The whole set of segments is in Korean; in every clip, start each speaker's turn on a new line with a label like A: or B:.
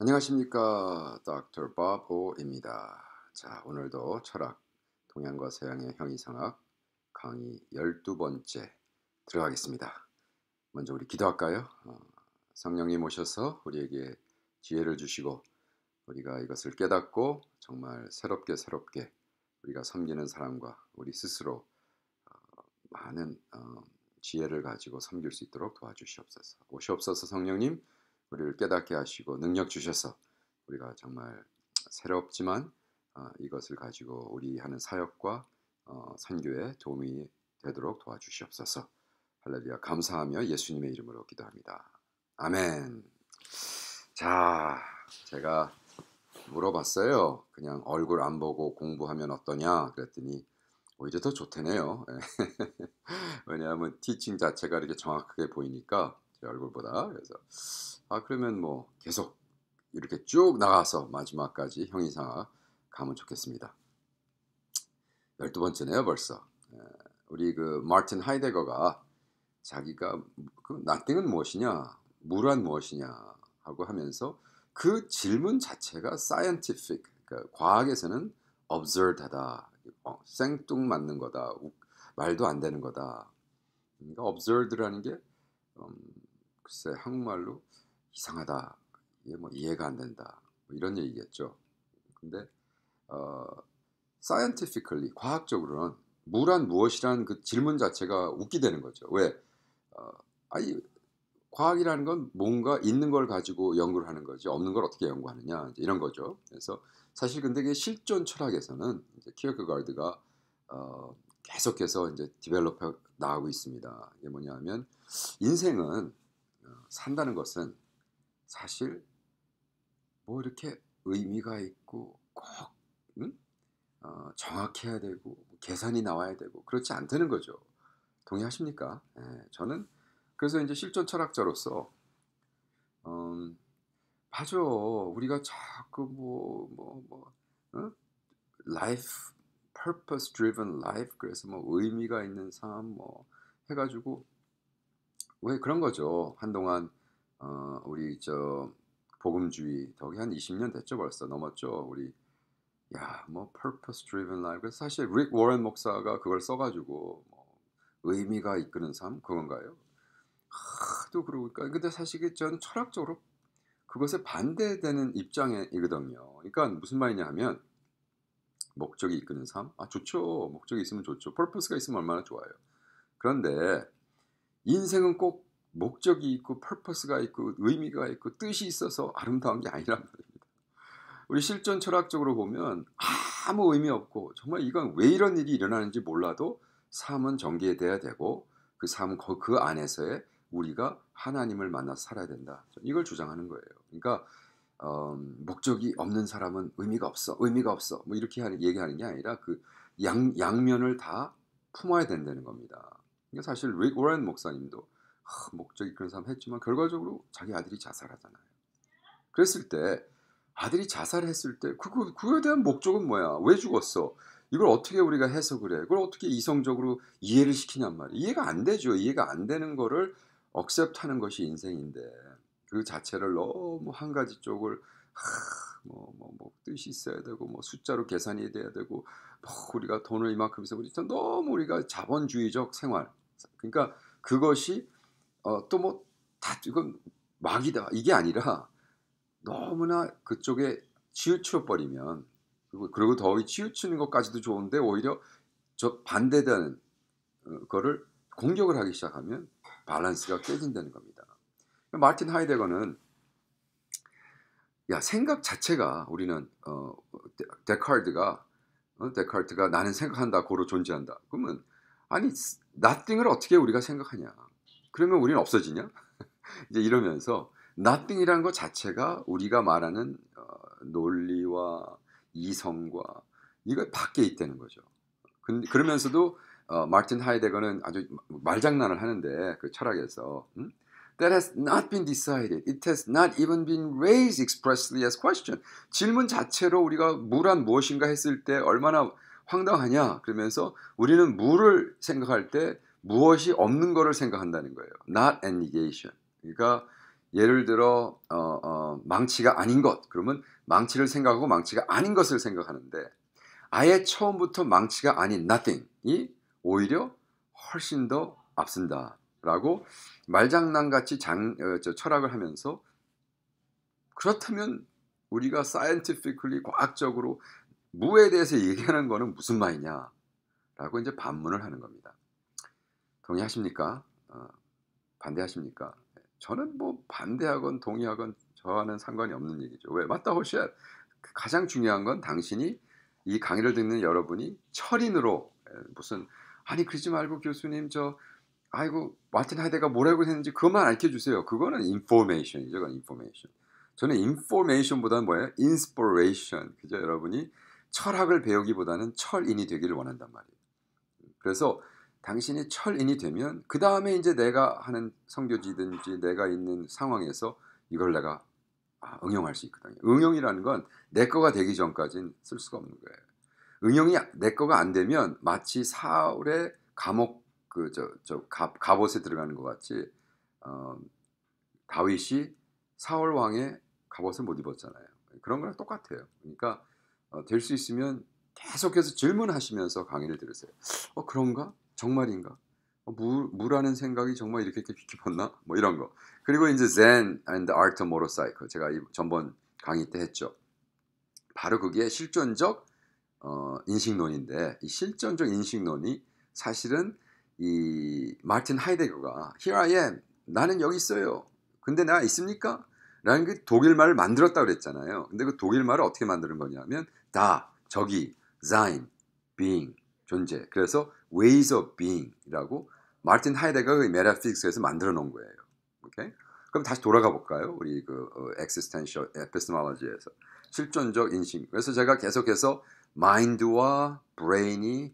A: 안녕하십니까. 닥터 바보입니다. 자, 오늘도 철학, 동양과 서양의 형이상학 강의 12번째 들어가겠습니다. 먼저 우리 기도할까요? 어, 성령님 오셔서 우리에게 지혜를 주시고 우리가 이것을 깨닫고 정말 새롭게 새롭게 우리가 섬기는 사람과 우리 스스로 어, 많은 어, 지혜를 가지고 섬길 수 있도록 도와주시옵소서. 오시옵소서 성령님 우리를 깨닫게 하시고 능력 주셔서 우리가 정말 새롭지만 어, 이것을 가지고 우리 하는 사역과 어, 선교에 도움이 되도록 도와주시옵소서. 할렐루야 감사하며 예수님의 이름으로 기도합니다. 아멘. 자, 제가 물어봤어요. 그냥 얼굴 안 보고 공부하면 어떠냐 그랬더니 오히려 더 좋대네요. 왜냐하면 티칭 자체가 이렇게 정확하게 보이니까 제 얼굴보다 그래서 아 그러면 뭐 계속 이렇게 쭉 나가서 마지막까지 형이상하 가면 좋겠습니다. 열두 번째네요 벌써. 예, 우리 그 마틴 하이데거가 자기가 그 n o 은 무엇이냐, 무란 무엇이냐 하고 하면서 그 질문 자체가 scientific, 그러니까 과학에서는 absurd하다, 어, 생뚱맞는 거다, 말도 안 되는 거다. 그러니까 absurd라는 게 음, 글쎄 한국말로 이상하다 이게 뭐 이해가 안 된다 뭐 이런 얘기겠죠. 근데 어, scientifically 과학적으로는 물란 무엇이라는 그 질문 자체가 웃기 되는 거죠. 왜? 어, 아니 과학이라는 건 뭔가 있는 걸 가지고 연구를 하는 거지 없는 걸 어떻게 연구하느냐 이런 거죠. 그래서 사실 근데 그 실존 철학에서는 이제 키어크가드가 어, 계속해서 이제 디벨롭 해 나가고 있습니다. 이게 뭐냐면 하 인생은 어, 산다는 것은 사실 뭐 이렇게 의미가 있고 꼭 응? 어, 정확해야 되고 뭐 계산이 나와야 되고 그렇지 않다는 거죠. 동의하십니까? 예, 저는 그래서 이제 실존 철학자로서 음, 맞아 우리가 자꾸 뭐 뭐뭐 뭐, 뭐, 어? life purpose driven life 그래서 뭐 의미가 있는 삶 뭐 해가지고 왜 그런 거죠. 한동안 어, 우리 저 복음주의 거기 한 20년 됐죠 벌써 넘었죠. 우리 야뭐 purpose driven life 사실 릭 워렌 목사가 그걸 써가지고 뭐 의미가 이끄는 삶 그건가요? 하도 그러니까 근데 사실 전 철학적으로 그것에 반대되는 입장이거든요. 그러니까 무슨 말이냐 면 목적이 이끄는 삶? 아, 좋죠. 목적이 있으면 좋죠. 퍼포스가 있으면 얼마나 좋아요. 그런데 인생은 꼭 목적이 있고 펄퍼스가 있고 의미가 있고 뜻이 있어서 아름다운 게 아니란 말입니다. 우리 실존 철학적으로 보면 아무 의미 없고 정말 이건 왜 이런 일이 일어나는지 몰라도 삶은 전개돼야 되고 그삶 그, 그 안에서의 우리가 하나님을 만나 살아야 된다. 이걸 주장하는 거예요. 그러니까 어, 목적이 없는 사람은 의미가 없어, 의미가 없어. 뭐 이렇게 하는, 얘기하는 게 아니라 그 양, 양면을 다 품어야 된다는 겁니다. 사실 릭 오렌 목사님도 하, 목적이 그런 사람 했지만 결과적으로 자기 아들이 자살하잖아요. 그랬을 때 아들이 자살했을 때 그거 그, 그거에 대한 목적은 뭐야? 왜 죽었어? 이걸 어떻게 우리가 해석을 해? 그걸 어떻게 이성적으로 이해를 시키냔 말이에요. 이해가 안 되죠. 이해가 안 되는 거를 억셉트하는 것이 인생인데 그 자체를 너무 한 가지 쪽을 뭐뭐 뭐, 뭐, 뜻이 있어야 되고 뭐 숫자로 계산이 돼야 되고 뭐 우리가 돈을 이만큼 써버리리 너무 우리가 자본주의적 생활 그러니까 그것이 어, 또뭐 다 이건 막이다 이게 아니라 너무나 그쪽에 치우쳐 버리면 그리고, 그리고 더위 치우치는 것까지도 좋은데 오히려 저 반대되는 어, 거를 공격을 하기 시작하면 밸런스가 깨진다는 겁니다. 마틴 하이데거는 야 생각 자체가 우리는 어, 데, 데카르트가 어, 데카르트가 나는 생각한다 고로 존재한다. 그러면 아니 nothing을 어떻게 우리가 생각하냐? 그러면 우리는 없어지냐? 이제 이러면서 nothing이라는 것 자체가 우리가 말하는 어, 논리와 이성과 이거 밖에 있다는 거죠. 근데 그러면서도 어, 마틴 하이데거는 아주 말장난을 하는데 그 철학에서 음? That has not been decided. It has not even been raised expressly as question. 질문 자체로 우리가 물란 무엇인가 했을 때 얼마나 황당하냐? 그러면서 우리는 무를 생각할 때 무엇이 없는 것을 생각한다는 거예요. Not a negation. 그러니까 예를 들어 어, 어, 망치가 아닌 것. 그러면 망치를 생각하고 망치가 아닌 것을 생각하는데 아예 처음부터 망치가 아닌 nothing이 오히려 훨씬 더 앞선다라고 말장난같이 장, 어, 저, 철학을 하면서 그렇다면 우리가 사이언티피컬리 과학적으로 무에 대해서 얘기하는 거는 무슨 말이냐? 라고 이제 반문을 하는 겁니다. 동의하십니까? 어, 반대하십니까? 저는 뭐 반대하건 동의하건 저와는 상관이 없는 얘기죠. 왜? 맞다, 호시야. 가장 중요한 건 당신이 이 강의를 듣는 여러분이 철인으로 무슨 아니 그러지 말고 교수님 저 아이고 마틴 하이데가 뭐라고 했는지 그것만 알려주세요. 그거는 인포메이션이죠. 그건 인포메이션. 저는 인포메이션보다는 뭐예요? 인스퍼레이션. 그죠? 여러분이 철학을 배우기보다는 철인이 되기를 원한단 말이에요. 그래서 당신이 철인이 되면 그 다음에 이제 내가 하는 성교지든지 내가 있는 상황에서 이걸 내가 아, 응용할 수 있거든요. 응용이라는 건 내 거가 되기 전까지는 쓸 수가 없는 거예요. 응용이 내 거가 안 되면 마치 사울의 감옥 그 저 저 갑옷에 들어가는 것 같이 어, 다윗이 사울 왕의 갑옷을 못 입었잖아요. 그런 거랑 똑같아요. 그러니까 어, 될수 있으면 계속해서 질문하시면서 강의를 들으세요. 어, 그런가? 정말인가? 어, 무, 무라는 생각이 정말 이렇게, 이게깊나뭐 이런 거. 그리고 이제 Zen and Art of Motorcycle. 제가 이, 전번 강의 때 했죠. 바로 그게 실존적 어, 인식론인데 이 실존적 인식론이 사실은 이 마틴 하이데거가 Here I am. 나는 여기 있어요. 근데 나 있습니까? 라는 그 독일말을 만들었다 그랬잖아요. 근데 그 독일말을 어떻게 만드는 거냐면 다, 저기, sein, being, 존재. 그래서 ways of being이라고 마틴 하이데거가 그 메타픽스에서 만들어 놓은 거예요. 오케이? 그럼 다시 돌아가 볼까요? 우리 그 어, existential epistemology에서 실존적 인식. 그래서 제가 계속해서 마인드와브레인이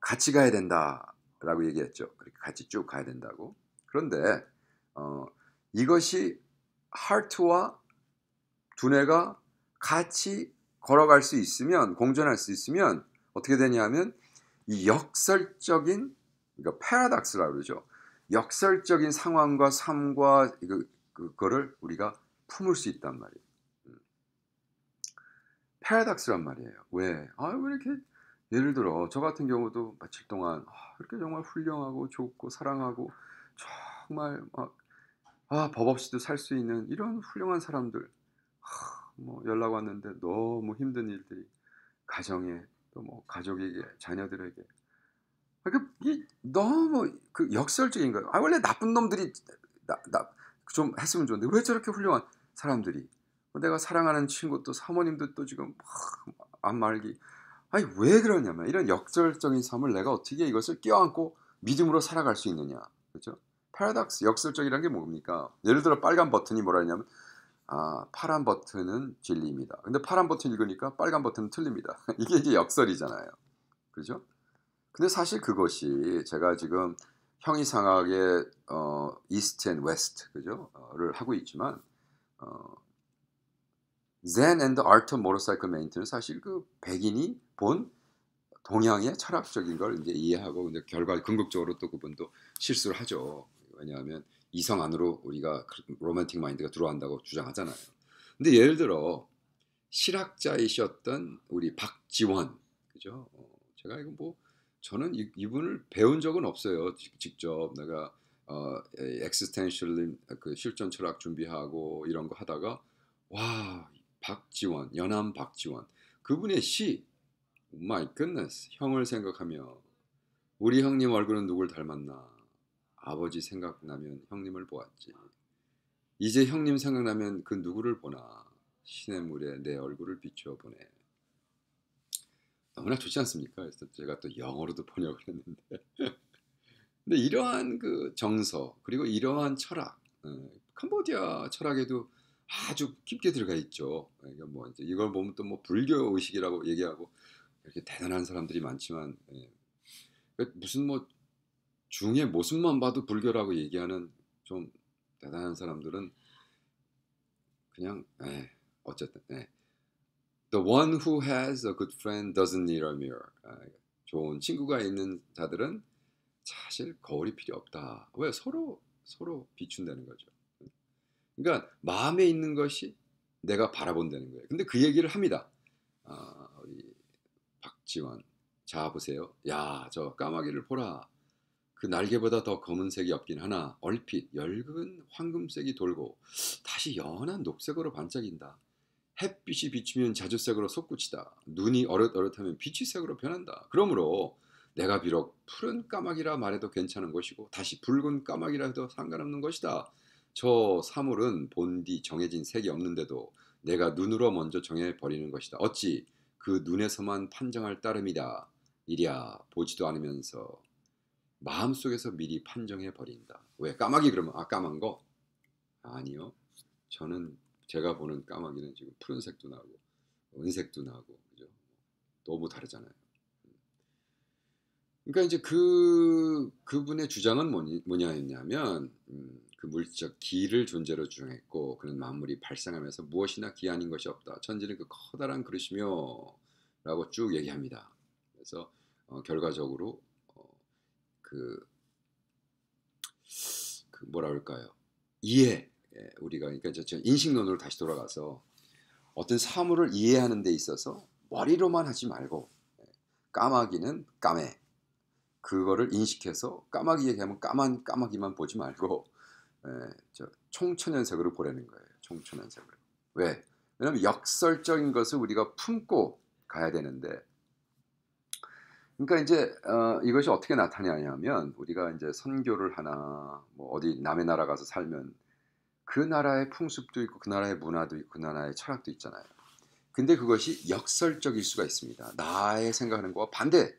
A: 같이 가야 된다라고 얘기했죠. 같이 쭉 가야 된다고. 그런데 어, 이것이 하트와 두뇌가 같이 걸어갈 수 있으면 공존할 수 있으면 어떻게 되냐면 이 역설적인 그러니까 패러닥스라고 그러죠. 역설적인 상황과 삶과 그, 그, 그거를 우리가 품을 수 있단 말이에요. 패러닥스란 음. 말이에요. 왜? 아, 왜 이렇게 예를 들어 저 같은 경우도 며칠 동안 아, 이렇게 정말 훌륭하고 좋고 사랑하고 정말 막 아, 법 없이도 살 수 있는 이런 훌륭한 사람들 뭐 연락 왔는데 너무 힘든 일들이 가정에 또 뭐 가족에게 자녀들에게 그러니까 너무 그 역설적인 거예요. 아 원래 나쁜 놈들이 나좀 했으면 좋은데 왜 저렇게 훌륭한 사람들이 뭐 내가 사랑하는 친구 또 사모님도 또 지금 막 안 말기 아니 왜 그러냐면 이런 역설적인 삶을 내가 어떻게 이것을 끼어안고 믿음으로 살아갈 수 있느냐 그렇죠? 패러닥스 역설적이라는 게 뭡니까? 예를 들어 빨간 버튼이 뭐라 했냐면 아, 파란 버튼은 진리입니다. 근데 파란 버튼 읽으니까 빨간 버튼은 틀립니다. 이게 이제 역설이잖아요. 그죠? 근데 사실 그것이 제가 지금 형이상학의 어, 이스트 앤 웨스트 그죠?를 하고 있지만 어, Zen and the Art of Motorcycle Maintenance 사실 그 백인이 본 동양의 철학적인 걸 이제 이해하고 근데 결과 궁극적으로 또 그분도 실수를 하죠. 왜냐하면 이성 안으로 우리가 로맨틱 마인드가 들어간다고 주장하잖아요. 근데 예를 들어 실학자이셨던 우리 박지원 그죠? 어, 제가 이거 뭐 저는 이, 분을 배운 적은 없어요. 직접 내가 어 엑스텐셜 그 실전 철학 준비하고 이런 거 하다가 와 박지원 연암 박지원 그분의 시 마이 끝났어 형을 생각하며 우리 형님 얼굴은 누굴 닮았나 아버지 생각나면 형님을 보았지. 이제 형님 생각나면 그 누구를 보나 시냇물에 내 얼굴을 비추어 보네. 너무나 좋지 않습니까? 그래서 제가 또 영어로도 번역을 했는데. 근데 이러한 그 정서 그리고 이러한 철학, 어, 캄보디아 철학에도 아주 깊게 들어가 있죠. 그러뭐 이제 이걸 보면 또 뭐 불교 의식이라고 얘기하고 이렇게 대단한 사람들이 많지만 예. 그 무슨 뭐 중의 모습만 봐도 불교라고 얘기하는 좀 대단한 사람들은 그냥 에, 예, 어쨌든 에. 예. The one who has a good friend doesn't need a mirror. 아, 좋은 친구가 있는 자들은 사실 거울이 필요 없다. 왜 서로 서로 비춘다는 거죠. 그러니까 마음에 있는 것이 내가 바라본다는 거예요. 근데 그 얘기를 합니다. 아, 우리 박지원 자 보세요. 야 저 까마귀를 보라. 그 날개보다 더 검은색이 없긴 하나 얼핏 열근 황금색이 돌고 다시 연한 녹색으로 반짝인다. 햇빛이 비추면 자주색으로 솟구치다. 눈이 어릇어릇하면 빛이색으로 변한다. 그러므로 내가 비록 푸른 까마귀라 말해도 괜찮은 것이고 다시 붉은 까마귀라 해도 상관없는 것이다. 저 사물은 본디 정해진 색이 없는데도 내가 눈으로 먼저 정해버리는 것이다. 어찌 그 눈에서만 판정할 따름이다. 이랴 보지도 않으면서 마음속에서 미리 판정해 버린다. 왜 까마귀 그러면 아 까만 거 아니요. 저는 제가 보는 까마귀는 지금 푸른색도 나고 은색도 나고 그죠? 너무 다르잖아요. 음. 그러니까 이제 그 그분의 주장은 뭐냐 했냐면 음, 그 물적 기를 존재로 주장했고 그는 만물이 발생하면서 무엇이나 기 아닌 것이 없다. 천지는 그 커다란 그릇이며라고 쭉 얘기합니다. 그래서 어, 결과적으로 그, 그 뭐라 그럴까요? 이해. 예, 우리가 그러니까 인식론으로 다시 돌아가서 어떤 사물을 이해하는 데 있어서 머리로만 하지 말고 예, 까마귀는 까매 그거를 인식해서 까마귀 얘기하면 까만 까마귀만 보지 말고 예, 저 총천연색으로 보라는 거예요. 총천연색으로 왜? 왜냐면 역설적인 것을 우리가 품고 가야 되는데 그러니까 이제 어, 이것이 어떻게 나타나냐면 우리가 이제 선교를 하나 뭐 어디 남의 나라 가서 살면 그 나라의 풍습도 있고 그 나라의 문화도 있고 그 나라의 철학도 있잖아요. 근데 그것이 역설적일 수가 있습니다. 나의 생각하는 거와 반대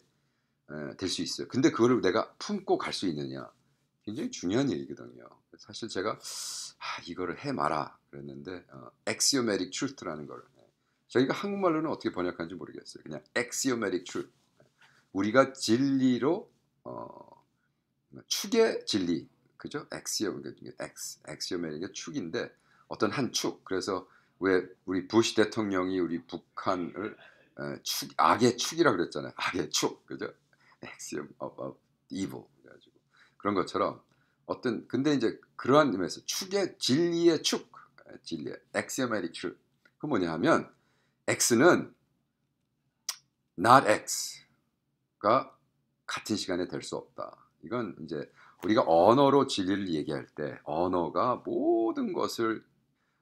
A: 예, 될수 있어요. 근데 그거를 내가 품고 갈 수 있느냐 굉장히 중요한 얘기거든요. 사실 제가 아, 이거를 해마라 그랬는데 어, axiomatic truth라는 걸 예. 저희가 한국말로는 어떻게 번역하는지 모르겠어요. 그냥 axiomatic truth 우리가 진리로 어, 축의 진리, 그죠? 엑시엄, 엑스, 엑시엄이라는 게 축인데 어떤 한 축. 그래서 왜 우리 부시 대통령이 우리 북한을 에, 축, 악의 축이라 그랬잖아요. 악의 축, 그죠? 엑시엄 of, of evil 그래가지고 그런 것처럼 어떤 근데 이제 그러한 의미에서 축의 진리의 축, 진리 엑시엄의 축. 그 뭐냐 하면 x는 not x 가 같은 시간에 될 수 없다. 이건 이제 우리가 언어로 진리를 얘기할 때 언어가 모든 것을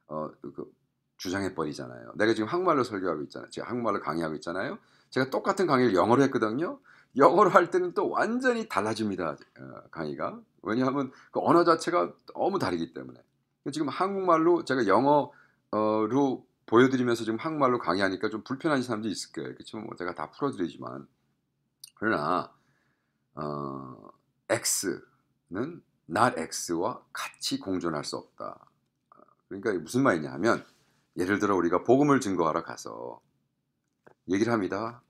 A: 어, 그, 그 주장해 버리잖아요. 내가 지금 한국말로 설교하고 있잖아요. 제가 한국말로 강의하고 있잖아요. 제가 똑같은 강의를 영어로 했거든요. 영어로 할 때는 또 완전히 달라집니다. 어, 강의가 왜냐하면 그 언어 자체가 너무 다르기 때문에 그러니까 지금 한국말로 제가 영어로 보여드리면서 지금 한국말로 강의하니까 좀 불편한 사람도 있을 거예요. 그렇죠? 뭐 제가 다 풀어드리지만 그러나 어, x는 not x와 같이 공존할 수 없다. 그러니까 무슨 말이냐 하면 예를 들어 우리가 복음을 증거하러 가서 얘기를 합니다.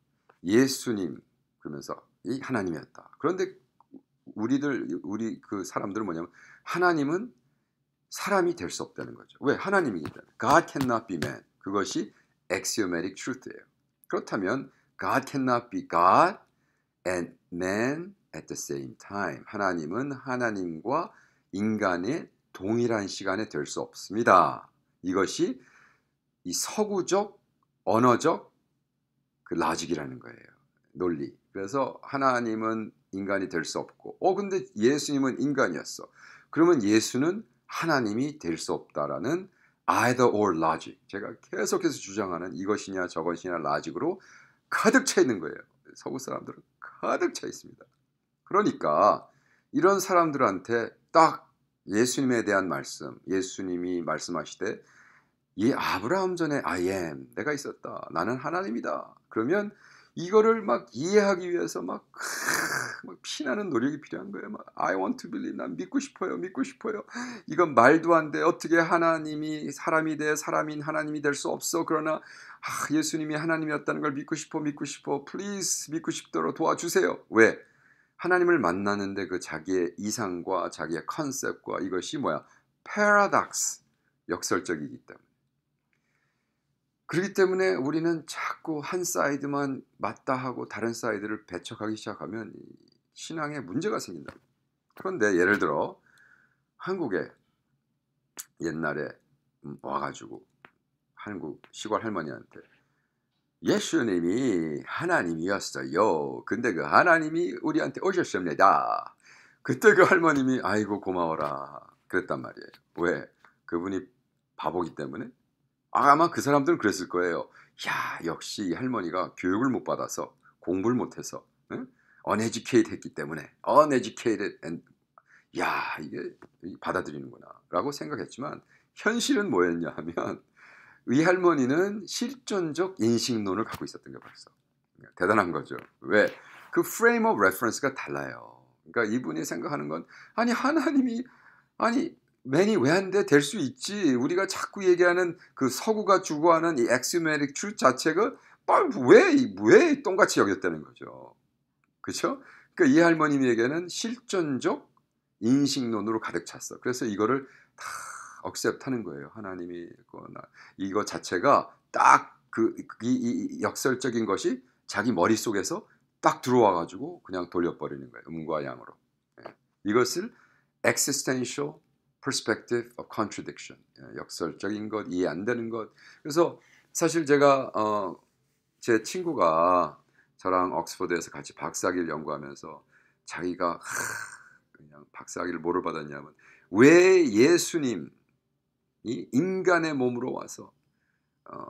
A: 예수님 그러면서 이 하나님이었다. 그런데 우리들 우리 그 사람들은 뭐냐면 하나님은 사람이 될 수 없다는 거죠. 왜? 하나님이기 때문에. God cannot be man. 그것이 axiomatic truth예요. 그렇다면 God cannot be God and man at the same time. 하나님은 하나님과 인간의 동일한 시간에 될 수 없습니다. 이것이 이 서구적 언어적 그 라직이라는 거예요. 논리. 그래서 하나님은 인간이 될 수 없고, 어 근데 예수님은 인간이었어. 그러면 예수는 하나님이 될 수 없다라는 either or logic. 제가 계속해서 주장하는 이것이냐 저것이냐 라직으로 가득 차 있는 거예요. 서구 사람들은 가득 차 있습니다. 그러니까 이런 사람들한테 딱 예수님에 대한 말씀, 예수님이 말씀하시되 이 아브라함 전에 I am 내가 있었다. 나는 하나님이다. 그러면 이거를 막 이해하기 위해서 막막 뭐 피나는 노력이 필요한 거예요. 막 뭐 I want to believe 난 믿고 싶어요. 믿고 싶어요. 이건 말도 안 돼. 어떻게 하나님이 사람이 돼 사람인 하나님이 될 수 없어. 그러나 아, 예수님이 하나님이었다는 걸 믿고 싶어. 믿고 싶어. Please 믿고 싶도록 도와주세요. 왜? 하나님을 만나는데 그 자기의 이상과 자기의 컨셉과 이것이 뭐야? 패러닥스 역설적이기 때문에. 그렇기 때문에 우리는 자꾸 한 사이드만 맞다 하고 다른 사이드를 배척하기 시작하면 신앙에 문제가 생긴다. 그런데 예를 들어 한국에 옛날에 음, 와가지고 한국 시골 할머니한테 예수님이 하나님이었어요. 근데 그 하나님이 우리한테 오셨습니다. 그때 그 할머님이 아이고 고마워라 그랬단 말이에요. 왜? 그분이 바보기 때문에? 아, 마그 사람들은 그랬을 거예요. 야 역시 할머니가 교육을 못 받아서 공부를 못해서 응? uneducated 했기 때문에 uneducated and 야 이게 받아들이는구나 라고 생각했지만 현실은 뭐였냐 하면 이 할머니는 실존적 인식론을 갖고 있었던 게 벌써 그러니까 대단한 거죠 왜? 그 프레임 오브 레퍼런스가 달라요 그러니까 이분이 생각하는 건 아니 하나님이 아니 맨이 왜 안 돼? 될 수 있지. 우리가 자꾸 얘기하는 그 서구가 주고하는 이 엑스메릭 출 자체가 왜, 왜 똥같이 여겼다는 거죠. 그렇죠? 그이 그러니까 할머님에게는 실존적 인식론으로 가득 찼어. 그래서 이거를 다 억셉트하는 거예요. 하나님이 거나 그 이거 자체가 딱그 이, 이 역설적인 것이 자기 머릿속에서 딱 들어와 가지고 그냥 돌려버리는 거예요. 음과 양으로. 예. 이것을 existential perspective of contradiction. 예. 역설적인 것, 이해 안 되는 것. 그래서 사실 제가 어, 제 친구가 저랑 옥스퍼드에서 같이 박사학위를 연구하면서 자기가 하, 그냥 박사학위를 뭐를 받았냐면 왜 예수님이 인간의 몸으로 와서 어,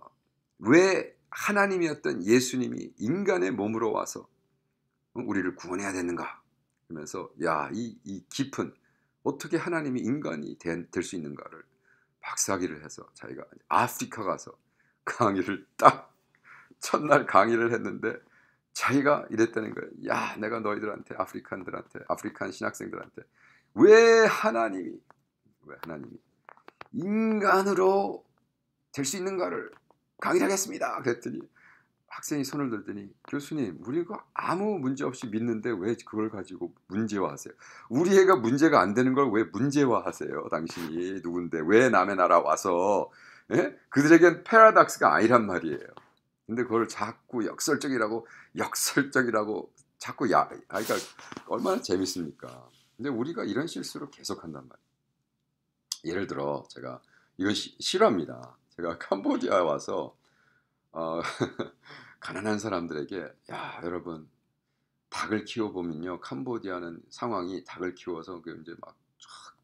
A: 왜 하나님이었던 예수님이 인간의 몸으로 와서 우리를 구원해야 되는가 그러면서 야 이 이 깊은 어떻게 하나님이 인간이 될 수 있는가를 박사학위를 해서 자기가 아프리카 가서 강의를 딱 첫날 강의를 했는데 자기가 이랬다는 거예요. 야, 내가 너희들한테 아프리칸들한테 아프리칸 신학생들한테 왜 하나님이 왜 하나님이 인간으로 될 수 있는가를
B: 강의를 하겠습니다.
A: 그랬더니 학생이 손을 들더니 교수님 우리가 아무 문제 없이 믿는데 왜 그걸 가지고 문제화하세요? 우리 애가 문제가 안 되는 걸 왜 문제화하세요? 당신이 누군데 왜 남의 나라 와서 예? 그들에겐 패러닥스가 아니란 말이에요. 근데 그걸 자꾸 역설적이라고 역설적이라고 자꾸 야 아, 그러니까 얼마나 재밌습니까? 근데 우리가 이런 실수를 계속한단 말이에요. 예를 들어 제가 이건 시, 싫어합니다. 제가 캄보디아 와서 어, 가난한 사람들에게 야 여러분 닭을 키워 보면요 캄보디아는 상황이 닭을 키워서 그 이제 막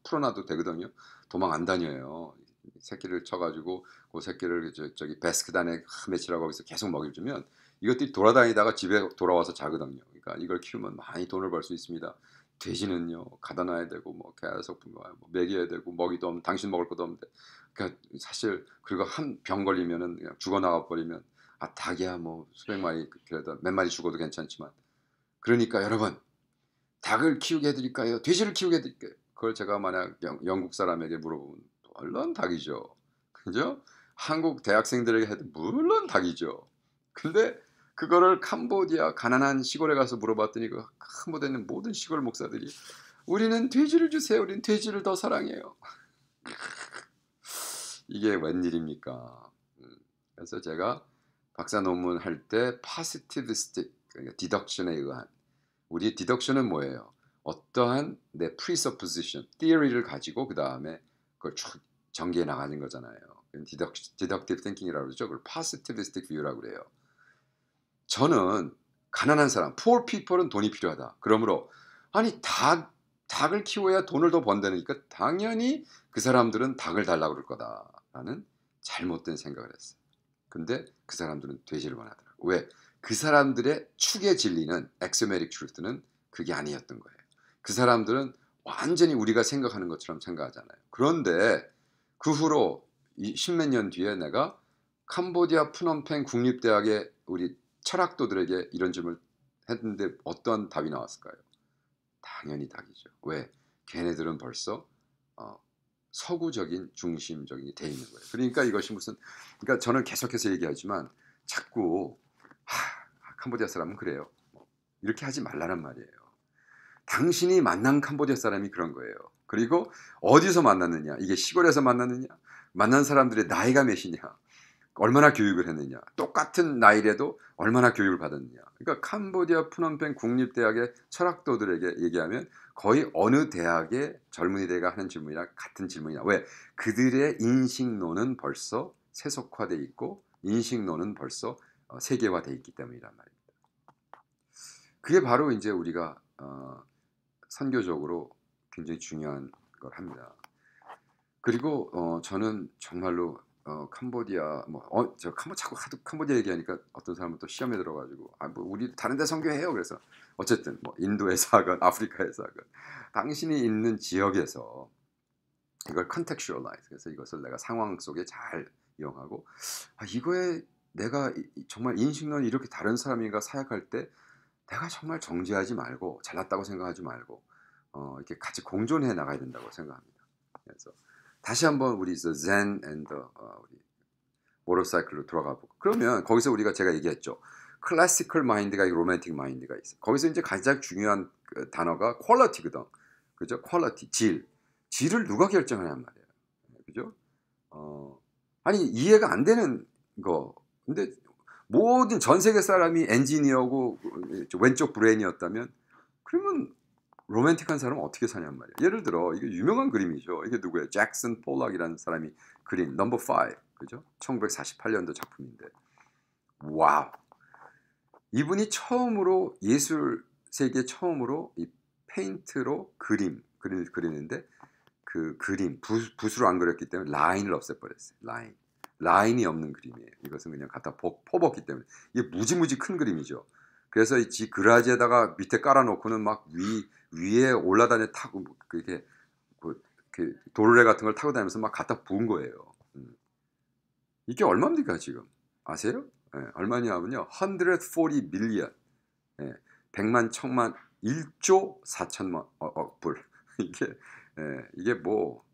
A: 풀어놔도 되거든요 도망 안 다녀요 새끼를 쳐가지고 그 새끼를 저, 기 베스크단에 매치라고 해서 계속 먹여 주면 이것들이 돌아다니다가 집에 돌아와서 자거든요. 그러니까 이걸 키우면 많이 돈을 벌 수 있습니다. 돼지는요 가다 놔야 되고 뭐 계속 뭐 먹여야 되고 먹이도 없는 당신 먹을 것도 없는데 그러니까 사실 그리고 한 병 걸리면은 그냥 죽어 나가 버리면 아 닭이야 뭐 수백 마리 그래도 몇 마리 죽어도 괜찮지만 그러니까 여러분 닭을 키우게 해드릴까요 돼지를 키우게 해드릴까요 그걸 제가 만약 영, 국 사람에게 물어보면 얼른 닭이죠 그죠 한국 대학생들에게 해도 물론 닭이죠. 근데 그거를 캄보디아 가난한 시골에 가서 물어봤더니 그 캄보디아 는 모든 시골 목사들이 우리는 돼지를 주세요. 우리는 돼지를 더 사랑해요. 이게 웬일입니까? 음, 그래서 제가 박사 논문 할 때 파시티비스틱 그러니까 디덕션에 의한 우리 디덕션은 뭐예요? 어떠한 내 p r e s u p p o s 를 가지고 그 다음에 그걸 전개해 나가는 거잖아요. 그 디덕티브 디 땡킹이라고 그러죠. 그걸 파스티비스틱 뷰라고 그래요. 저는 가난한 사람, poor people은 돈이 필요하다. 그러므로 아니 닭 닭을 키워야 돈을 더 번다니까 당연히 그 사람들은 닭을 달라고 그럴 거다라는 잘못된 생각을 했어요. 근데 그 사람들은 돼지를 원하더라고 왜? 그 사람들의 축의 진리는 엑스메릭 트루트는 그게 아니었던 거예요. 그 사람들은 완전히 우리가 생각하는 것처럼 생각하잖아요. 그런데 그 후로 이 십몇 년 뒤에 내가 캄보디아 푸놈펜 국립대학의 우리 철학도들에게 이런 질문을 했는데 어떤 답이 나왔을까요? 당연히 닭이죠. 왜? 걔네들은 벌써 어, 서구적인 중심적인 게돼 있는 거예요. 그러니까 이것이 무슨 그러니까 저는 계속해서 얘기하지만 자꾸 하, 캄보디아 사람은 그래요. 뭐 이렇게 하지 말라는 말이에요. 당신이 만난 캄보디아 사람이 그런 거예요. 그리고 어디서 만났느냐? 이게 시골에서 만났느냐? 만난 사람들의 나이가 몇이냐, 얼마나 교육을 했느냐, 똑같은 나이라도 얼마나 교육을 받았느냐. 그러니까 캄보디아 푸놈펜 국립대학의 철학도들에게 얘기하면 거의 어느 대학의 젊은이들과 하는 질문이랑 같은 질문이야. 왜? 그들의 인식론은 벌써 세속화돼 있고 인식론은 벌써 어, 세계화돼 있기 때문이란 말입니다. 그게 바로 이제 우리가 어, 선교적으로 굉장히 중요한 걸 합니다. 그리고 어, 저는 정말로 어, 캄보디아 뭐어저 캄보 자꾸 하도 캄보디아 얘기하니까 어떤 사람은 또 시험에 들어가지고 아 뭐 우리 다른 데 선교해요 그래서 어쨌든 뭐 인도에서 하건 아프리카에서 하건 당신이 있는 지역에서 이걸 컨텍슈얼라이즈 그래서 이것을 내가 상황 속에 잘 이용하고 아 이거에 내가 정말 인식론이 이렇게 다른 사람인가 사약할 때 내가 정말 정지하지 말고 잘났다고 생각하지 말고 어, 이렇게 같이 공존해 나가야 된다고 생각합니다. 그래서 다시 한번 우리 저 zen and the, 어, 우리 모로사이클로 돌아가 보고 그러면 거기서 우리가 제가 얘기했죠. 클래시컬 마인드가 있고 로맨틱 마인드가 있어. 거기서 이제 가장 중요한 그 단어가 퀄러티거든. 그죠? 퀄러티, 질. 질을 누가 결정하냔 말이야. 그죠? 어, 아니 이해가 안 되는 거. 근데 모든 전 세계 사람이 엔지니어고 어, 왼쪽 브레인이었다면 그러면 로맨틱한 사람은 어떻게 사냐는 말이야. 예를 들어 이게 유명한 그림이죠. 이게 누구예요? 잭슨 폴락이라는 사람이 그린 넘버 5. 그죠? 1948년도 작품인데. 와우. 이분이 처음으로 예술 세계 처음으로 이 페인트로 그림 그림 그리는데 그 그림 붓, 으로안 그렸기 때문에 라인을 없애버렸어요. 라인. 라인이 없는 그림이에요. 이것은 그냥 갖다 퍼먹기 때문에 이게 무지무지 큰 그림이죠. 그래서 이 그라지에다가 밑에 깔아놓고는 막위 위에 올라다니 타고 그게 뭐 그, 그도 그 같은 걸 타고 다니면서 막 갖다 부은 거예요. 음. 이게 얼마입니까 지금 아세요? 예, 얼마냐면요, 140 밀리언, 예, 100만 천만 1조 4천만 억 어, 어, 불. 이게 예, 이게 뭐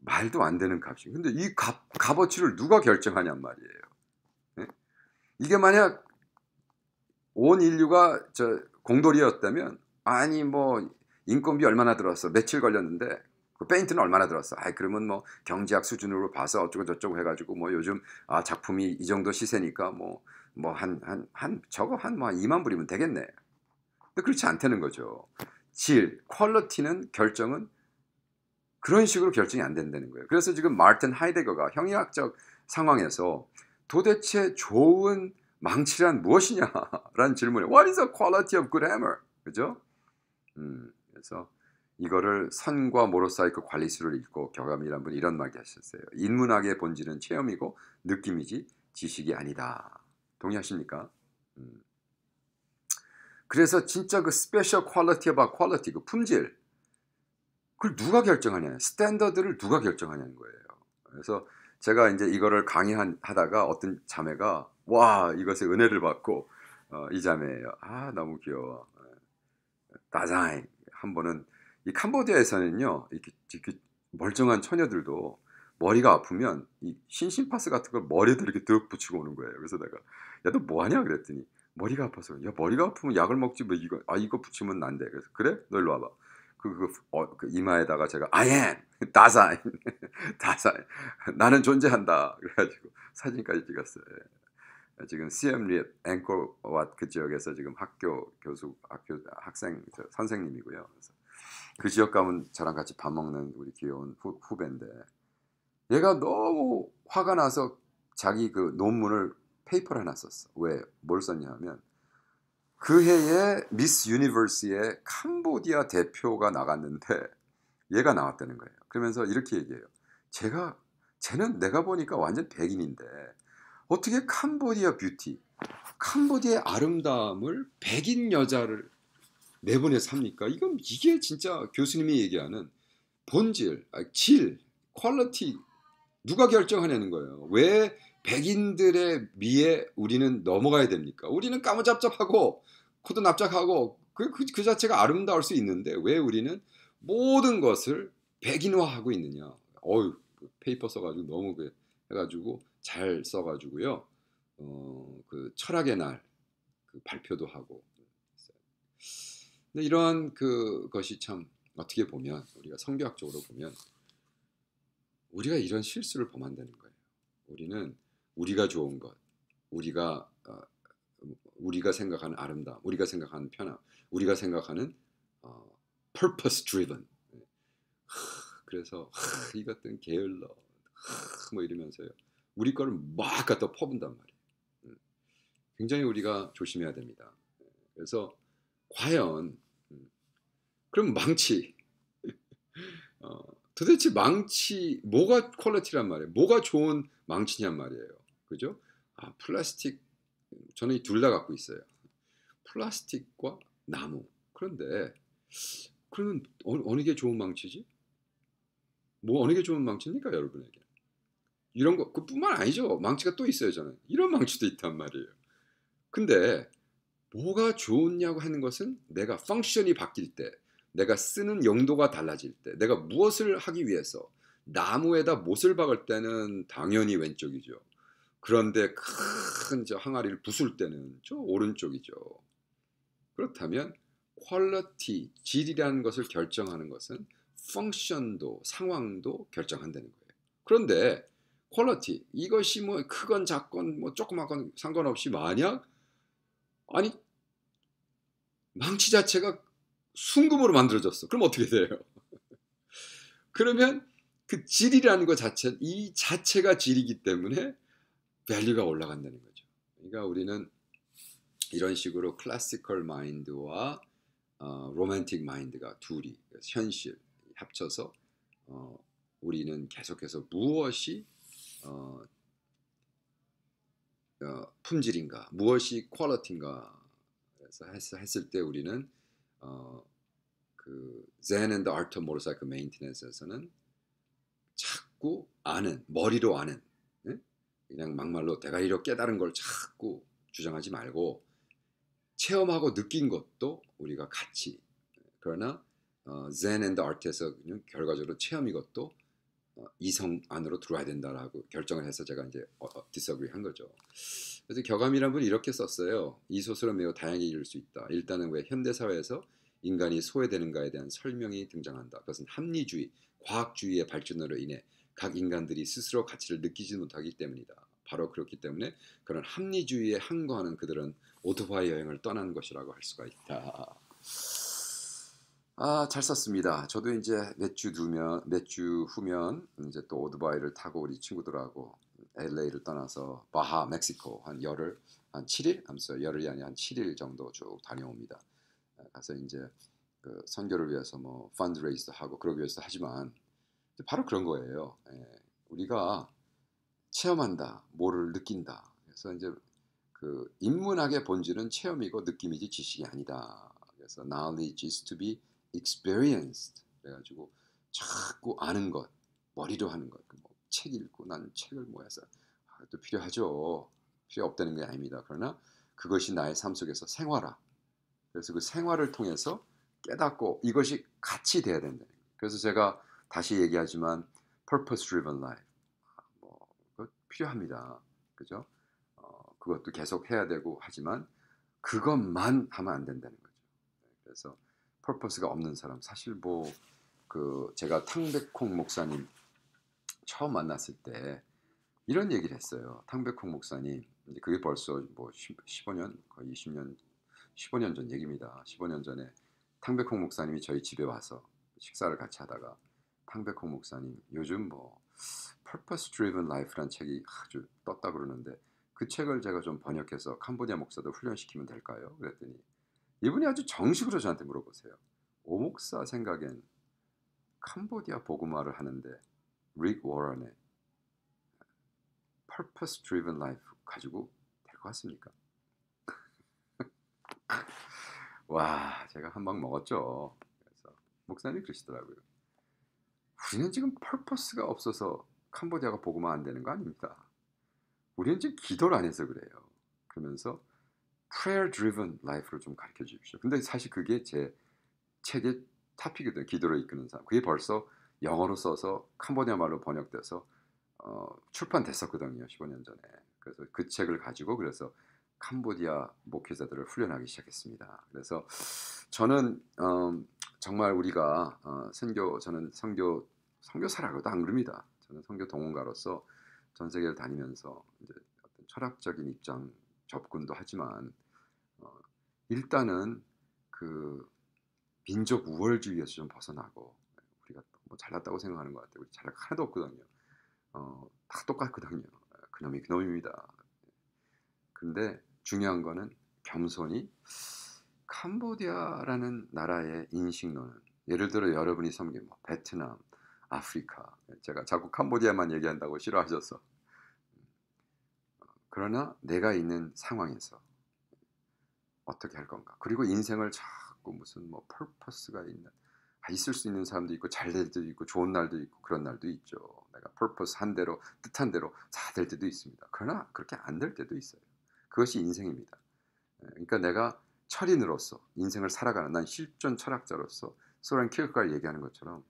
A: 말도 안 되는 값이. 근데 이 값, 값어치를 누가 결정하냔 말이에요. 예? 이게 만약 온 인류가 저 공돌이었다면 아니 뭐 인건비 얼마나 들었어? 며칠 걸렸는데 그 페인트는 얼마나 들었어? 아 그러면 뭐 경제학 수준으로 봐서 어쩌고 저쩌고 해가지고 뭐 요즘 아 작품이 이 정도 시세니까 뭐 뭐 한 한 한 저거 한뭐한 2만 뭐 불이면 되겠네. 근데 그렇지 않다는 거죠. 질, 퀄러티는 결정은 그런 식으로 결정이 안 된다는 거예요. 그래서 지금 마르튼 하이데거가 형이학적 상황에서 도대체 좋은 망치란 무엇이냐라는 질문에 What is the quality of grammar? 그죠? 음, 그래서 이거를 선과 모로사이크 그 관리수를 읽고 경험이란 분이 런 말이 하셨어요. 인문학의 본질은 체험이고 느낌이지 지식이 아니다. 동의하십니까? 음. 그래서 진짜 그 스페셜 퀄리티 오 퀄리티 그 품질 그걸 누가 결정하냐 스탠더드를 누가 결정하냐는 거예요. 그래서 제가 이제 이거를 강의하다가 어떤 자매가 와 이것에 은혜를 받고 어, 이 자매예요. 아 너무 귀여워. 나자잉한 번은 이 캄보디아에서는요 이렇게, 이렇게 멀쩡한 처녀들도 머리가 아프면 이 신신파스 같은 걸머리에 이렇게 득 붙이고 오는 거예요. 그래서 내가 야너 뭐하냐 그랬더니 머리가 아파서 야 머리가 아프면 약을 먹지 뭐 이거 아 이거 붙이면 안돼 그래서 그래 너 일로 와봐 그, 그, 어, 그 이마에다가 제가 I am 다사인 다사인 나는 존재한다 그래가지고 사진까지 찍었어요. 예. 어, 지금 CM 립 앵콜왓 그 지역에서 지금 학교 교수 학교 학생 선생님이고요. 그래서 그 지역 가면 저랑 같이 밥 먹는 우리 귀여운 후, 후배인데 얘가 너무 화가 나서 자기 그 논문을 페이퍼를 해놨었어 왜? 뭘 썼냐 면그 해에 미스 유니버스의 캄보디아 대표가 나갔는데 얘가 나왔다는 거예요. 그러면서 이렇게 얘기해요. 제가 쟤는 내가 보니까 완전 백인인데 어떻게 캄보디아 뷰티, 캄보디아의 아름다움을 백인 여자를 내보내서 합니까? 이건 이게 진짜 교수님이 얘기하는 본질, 아, 질, 퀄리티 누가 결정하냐는 거예요. 왜 백인들의 미에 우리는 넘어가야 됩니까? 우리는 까무잡잡하고 코도 납작하고 그, 그, 그 자체가 아름다울 수 있는데 왜 우리는 모든 것을 백인화하고 있느냐? 어유 그 페이퍼 써가지고 너무 그 해가지고 잘 써가지고요. 어, 그 철학의 날그 발표도 하고 근데 이런 그 것이 참 어떻게 보면 우리가 성경학적으로 보면 우리가 이런 실수를 범한다는 거예요. 우리는 우리가 좋은 것, 우리가 어, 우리가 생각하는 아름다움, 우리가 생각하는 편함, 우리가 생각하는 어, purpose driven. 예. 그래서 이것들은 게을러, 하, 뭐 이러면서요. 우리 거를 막 갖다 퍼분단 말이에요. 음. 굉장히 우리가 조심해야 됩니다. 그래서 과연 음, 그럼 망치 어, 도대체 망치 뭐가 퀄리티란 말이에요. 뭐가 좋은 망치냔 말이에요. 그죠? 아 플라스틱 저는 이 둘 다 갖고 있어요. 플라스틱과 나무. 그런데 그러면 어느, 어느 게 좋은 망치지? 뭐 어느 게 좋은 망치입니까 여러분에게? 이런 거 그뿐만 아니죠. 망치가 또 있어요, 저는. 이런 망치도 있단 말이에요. 근데 뭐가 좋냐고 하는 것은 내가 펑션이 바뀔 때, 내가 쓰는 용도가 달라질 때, 내가 무엇을 하기 위해서 나무에다 못을 박을 때는 당연히 왼쪽이죠. 그런데 큰 저 항아리를 부술 때는 저 오른쪽이죠. 그렇다면 퀄러티, 질이라는 것을 결정하는 것은 펑션도 상황도 결정한다는 거예요. 그런데 퀄러티 이것이 뭐 크건 작건 뭐조그마건 상관없이 만약 아니 망치 자체가 순금으로 만들어졌어. 그럼 어떻게 돼요? 그러면 그 질이라는 것 자체 이 자체가 질이기 때문에 밸류가 올라간다는 거죠. 그러니까 우리는 이런 식으로 클래시컬 마인드와 로맨틱 마인드가 둘이 현실 합쳐서 어, 우리는 계속해서 무엇이 어, 어, 품질인가 무엇이 퀄리티인가 그서 했, 을때 우리는 어, 그 Zen and the Art of Motorcycle Maintenance에서는 자꾸 아는 머리로 아는 네? 그냥 막말로 대가리로 깨달은 걸 자꾸 주장하지 말고 체험하고 느낀 것도 우리가 같이 그러나 어, Zen and the Art에서 결과적으로 체험이것도 어, 이성 안으로 들어와야 된다라고 결정을 해서 제가 이제 디스어그리 어, 한 거죠. 그래서 격암이란 분이 이렇게 썼어요. 이 소설은 매우 다양하게 읽을 수 있다. 일단은 왜 현대 사회에서 인간이 소외되는가에 대한 설명이 등장한다. 그것은 합리주의, 과학주의의 발전으로 인해 각 인간들이 스스로 가치를 느끼지 못하기 때문이다. 바로 그렇기 때문에 그런 합리주의에 항거하는 그들은 오토바이 여행을 떠난 것이라고 할 수가 있다. 아, 잘 썼습니다. 저도 이제 몇 주 두면, 몇 주 후면 이제 또 오토바이를 타고 우리 친구들하고 LA를 떠나서 바하, 멕시코 한 열흘, 한 7일, 아무튼 열흘이 아니 한 7일 정도 쭉 다녀옵니다. 가서 이제 그 선교를 위해서 뭐 펀드레이스도 하고 그러기 위해서 하지만 이제 바로 그런 거예요. 예, 우리가 체험한다, 뭐를 느낀다. 그래서 이제 그 인문학의 본질은 체험이고 느낌이지 지식이 아니다. 그래서 knowledge is to be experienced 그래가지고 자꾸 아는 것 머리로 하는 것. 그 뭐책 읽고 난 책을 모아서 아, 또 필요하죠. 필요 없다는 게 아닙니다. 그러나 그것이 나의 삶 속에서 생활화. 그래서 그 생활을 통해서 깨닫고 이것이 같이 돼야 된다. 그래서 제가 다시 얘기하지만 purpose driven life 아, 뭐 필요합니다. 그죠? 어, 그것도 계속 해야 되고 하지만 그것만 하면 안 된다는 거죠. 네, 그래서 펄퍼스가 없는 사람 사실 뭐 그 제가 탕백콩 목사님 처음 만났을 때 이런 얘기를 했어요. 탕백콩 목사님 그게 벌써 뭐 10, 15년 거의 20년 15년 전 얘기입니다. 15년 전에 탕백콩 목사님이 저희 집에 와서 식사를 같이 하다가 탕백홍 목사님 요즘 뭐 Purpose Driven Life란 책이 아주 떴다 그러는데 그 책을 제가 좀 번역해서 캄보디아 목사도 훈련시키면 될까요? 그랬더니 이분이 아주 정식으로 저한테 물어보세요. 오목사 생각엔 캄보디아 보그마를 하는데 릭 워런의 Purpose Driven Life 가지고 될 것 같습니까? 와 제가 한 방 먹었죠. 그래서 목사님 그러시더라고요. 우리는 지금 펄퍼스가 없어서 캄보디아가 보고만 안 되는 거 아닙니다. 우리는 지금 기도를 안 해서 그래요. 그러면서 prayer driven life를 좀 가르쳐 주십시오. 근데 사실 그게 제 책의 탑이거든요. 기도를 이끄는 삶. 그게 벌써 영어로 써서 캄보디아 말로 번역돼서 어, 출판됐었거든요. 15년 전에. 그래서 그 책을 가지고 그래서 캄보디아 목회자들을 훈련하기 시작했습니다. 그래서 저는 어, 정말 우리가 어, 선교 저는 선교 선교사라고도 안 그럽니다. 저는 선교 동원가로서 전 세계를 다니면서 이제 어떤 철학적인 입장 접근도 하지만 일단은 그 민족 우월주의에서 좀 벗어나고 우리가 뭐 잘났다고 생각하는 것 같아요. 우리 잘난 하나도 없거든요. 어, 다 똑같거든요. 그놈이 그놈입니다. 근데 중요한 거는 겸손이 캄보디아라는 나라의 인식론은 예를 들어 여러분이 섬긴 뭐 베트남, 아프리카 제가 자꾸 캄보디아만 얘기한다고 싫어하셔서 어, 그러나 내가 있는 상황에서 어떻게 할 건가. 그리고 인생을 자꾸 무슨 뭐 펄퍼스가 있는 아, 있을 수 있는 사람도 있고 잘 될 때도 있고 좋은 날도 있고 그런 날도 있죠. 내가 펄퍼스 한 대로 뜻한 대로 잘 될 때도 있습니다. 그러나 그렇게 안 될 때도 있어요. 그것이 인생입니다. 예, 그러니까 내가 철인으로서 인생을 살아가는 난 실존 철학자로서 소란 키어가 얘기하는 것처럼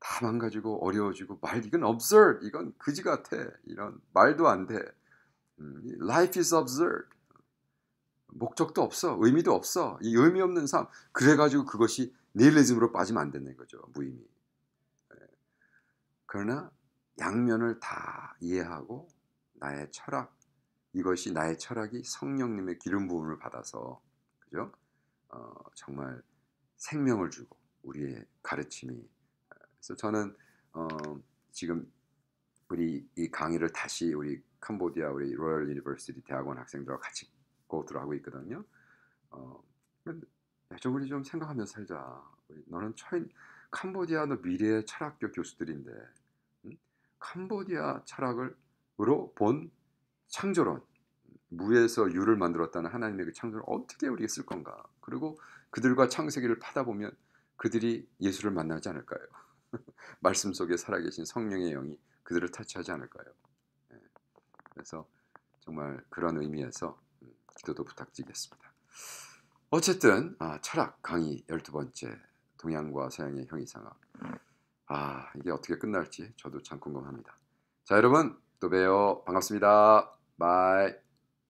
A: 다 망가지고 어려워지고 말 이건 absurd 이건 그지 같아 이런 말도 안 돼. 음, life is absurd 목적도 없어. 의미도 없어. 이 의미 없는 삶. 그래가지고 그것이 니힐리즘으로 빠지면 안 되는 거죠. 무의미. 예. 그러나 양면을 다 이해하고 나의 철학, 이것이 나의 철학이 성령님의 기름 부음을 받아서 그죠? 어, 정말 생명을 주고 우리의 가르침이 그래서 저는 어, 지금 우리 이 강의를 다시 우리 캄보디아 우리 로열 유니버시티 대학원 학생들과 같이 것으로 하고 있거든요. 어, 좀 우리 좀 생각하면서 살자. 너는 차인 캄보디아도 미래의 철학교 교수들인데 음? 캄보디아 철학을으로 본 창조론 무에서 유를 만들었다는 하나님의 그 창조를 어떻게 우리가 쓸 건가? 그리고 그들과 창세기를 파다 보면 그들이 예수를 만나지 않을까요? 말씀 속에 살아계신 성령의 영이 그들을 터치하지 않을까요? 예. 그래서 정말 그런 의미에서 기도도 부탁드리겠습니다. 어쨌든 아, 철학 강의 12번째 동양과 서양의 형이상학 아 이게 어떻게 끝날지 저도 참 궁금합니다. 자 여러분 또 봬요. 반갑습니다. 바이